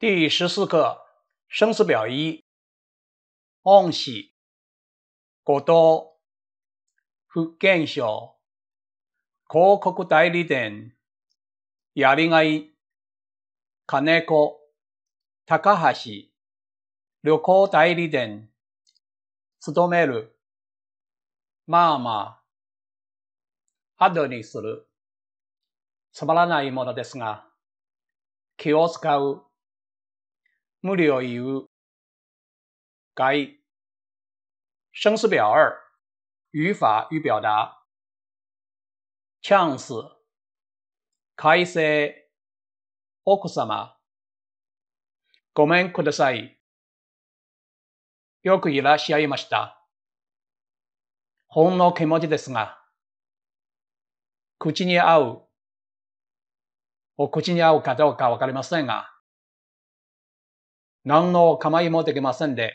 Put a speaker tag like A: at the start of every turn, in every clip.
A: 第十四课生死表一恩師後藤福建省広告代理店やりがい金子高橋旅行代理店勤めるまあまあ後にするつまらないものですが気を使う無理を言う。该。生词表二：语法与表达。チャンス、改正、奥様。ごめんください。よくいらっしゃいました。ほんの気持ちですが、口に合う、お口に合うかどうかわかりませんが、何の構いもできませんで、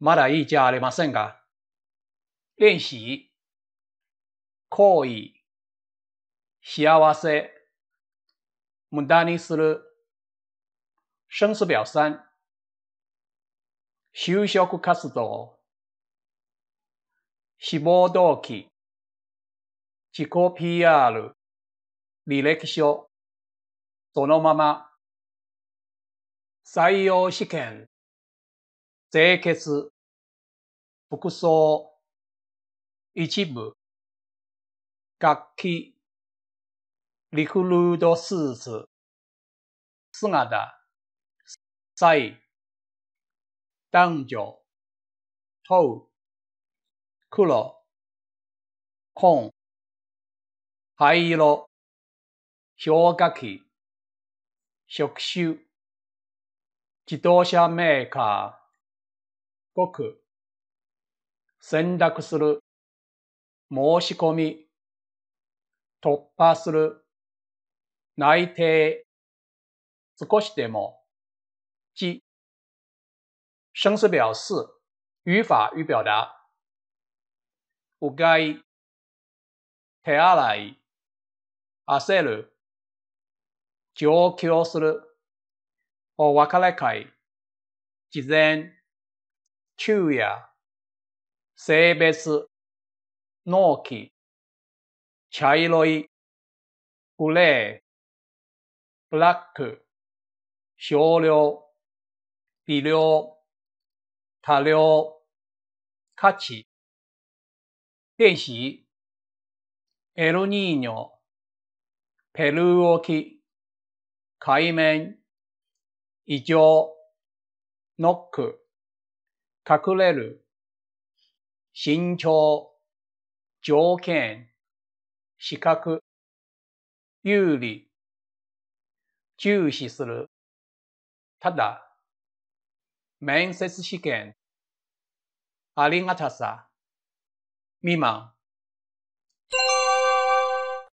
A: まだいいじゃありませんが、練習、行為、幸せ、無駄にする、生死表三、就職活動、志望動機、自己 PR、履歴書、そのまま、採用試験、清潔、服装、一部、楽器、リクルードスーツ、姿、歳、男女、問う、黒、紺、灰色、氷河期、職種、自動車メーカー、僕、選択する、申し込み、突破する、内定、少しでも、即。生死表示、语法与表达。うがい、手洗い、焦る、上京する。お別れ会、事前、昼夜、性別、納期、茶色い、グレー、ブラック、少量、微量、多量、価値、電子。エルニーニョ、ペルー沖、海面、異常、ノック、隠れる、慎重、条件、資格、有利、注視する、ただ、面接試験、ありがたさ、未満、